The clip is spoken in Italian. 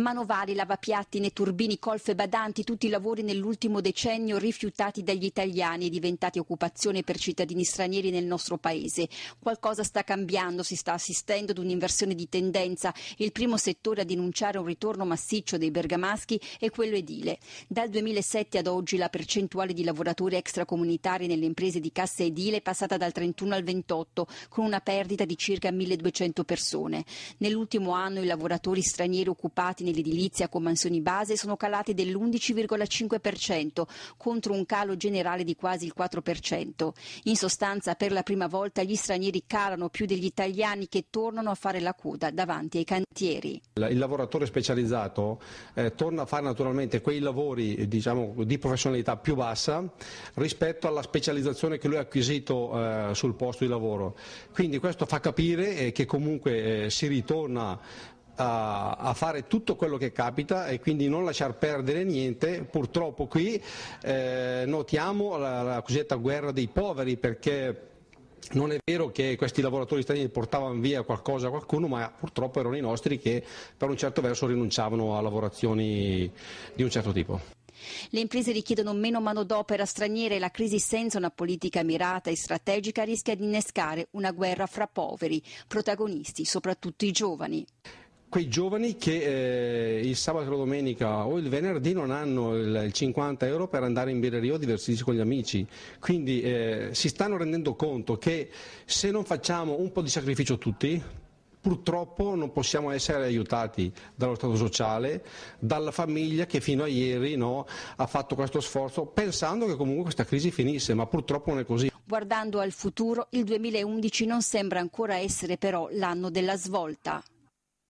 Manovali, lavapiatti, neturbini, colfe badanti, tutti i lavori nell'ultimo decennio rifiutati dagli italiani e diventati occupazione per cittadini stranieri nel nostro paese. Qualcosa sta cambiando, si sta assistendo ad un'inversione di tendenza. Il primo settore a denunciare un ritorno massiccio dei bergamaschi è quello edile. Dal 2007 ad oggi la percentuale di lavoratori extracomunitari nelle imprese di cassa edile è passata dal 31 al 28, con una perdita di circa 1200 persone. Nell'ultimo anno i lavoratori stranieri occupati nell'edilizia con mansioni base sono calate dell'11,5% contro un calo generale di quasi il 4%. In sostanza per la prima volta gli stranieri calano più degli italiani che tornano a fare la coda davanti ai cantieri. Il lavoratore specializzato eh, torna a fare naturalmente quei lavori diciamo, di professionalità più bassa rispetto alla specializzazione che lui ha acquisito eh, sul posto di lavoro. Quindi questo fa capire eh, che comunque eh, si ritorna a, a, fare tutto quello che capita e quindi non lasciar perdere niente. Purtroppo qui eh, notiamo la, la cosiddetta guerra dei poveri perché non è vero che questi lavoratori stranieri portavano via qualcosa a qualcuno, ma purtroppo erano i nostri che per un certo verso rinunciavano a lavorazioni di un certo tipo. Le imprese richiedono meno manodopera straniera e la crisi senza una politica mirata e strategica rischia di innescare una guerra fra poveri, protagonisti soprattutto i giovani quei giovani che eh, il sabato, la domenica o il venerdì non hanno il, il 50 euro per andare in birreria o divertirsi con gli amici. Quindi eh, si stanno rendendo conto che se non facciamo un po' di sacrificio tutti, purtroppo non possiamo essere aiutati dallo Stato sociale, dalla famiglia che fino a ieri no, ha fatto questo sforzo pensando che comunque questa crisi finisse, ma purtroppo non è così. Guardando al futuro, il 2011 non sembra ancora essere però l'anno della svolta.